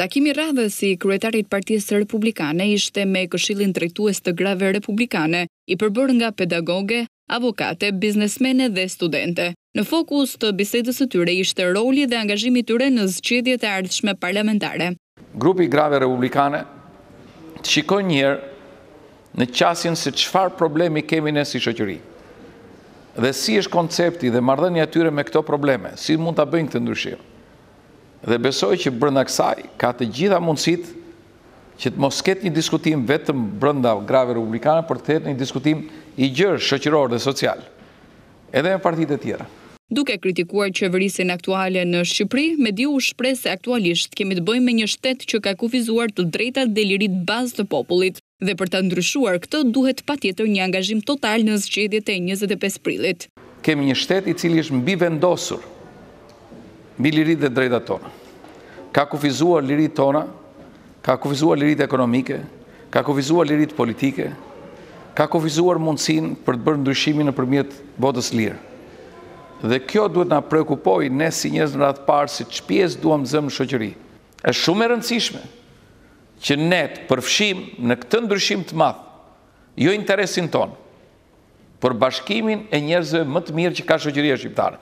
Takimi radhës i kryetarit Partisë Republikane ishte me Këshillin Drejtues të Grave Republikane, i përbërë nga pedagoge, avokate, biznesmene dhe studente. Në fokus të bisedës së tyre ishte roli dhe angazhimi i tyre në zgjedhjet e ardhshme parlamentare. Grupi Grave Republikane shikoi shikoj njërë në qasjen se çfarë problemi kemi në si shoqëri. Dhe si është koncepti dhe marrëdhënia e tyre me këto probleme, si mund ta bëjnë këtë ndryshim? dhe besoj që brënda kësaj ka të gjitha mundësit që të mos ketë një diskutim vetëm brënda grave republikane për të të një diskutim i gjërë shëqëror dhe social, edhe me partit e tjera. Duke kritikuar qeverisin aktuale në Shqipëri, me di u shprese se aktualisht kemi të bëjmë me një shtet që ka kufizuar të drejta dhe lirit bazë të popullit, dhe për të ndryshuar këtë duhet pa tjetër një angazhim total në zgjedit e 25 prilit. Kemi një shtet i cili është mbi vendosur mbi lirit dhe drejta tona. Ka kufizuar lirit tona, ka kufizuar lirit ekonomike, ka kufizuar lirit politike, ka kufizuar mundësin për të bërë ndryshimin në përmjet votës lirë. Dhe kjo duhet nga prekupoj ne si njëzë në ratë parë si që pjesë duham zëmë në shëqëri. E shumë e rëndësishme që ne të përfshim në këtë ndryshim të madhë, jo interesin tonë, për bashkimin e njerëzve më të mirë që ka shëqëria shqiptare.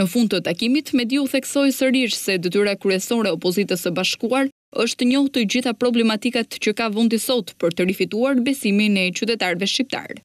Në fund të takimit, Mediu theksoi sërish se detyra kryesore e opozitës së bashkuar është njohë të gjitha problematikat që ka vundi sot për të rifituar besimin e qytetarve shqiptarë.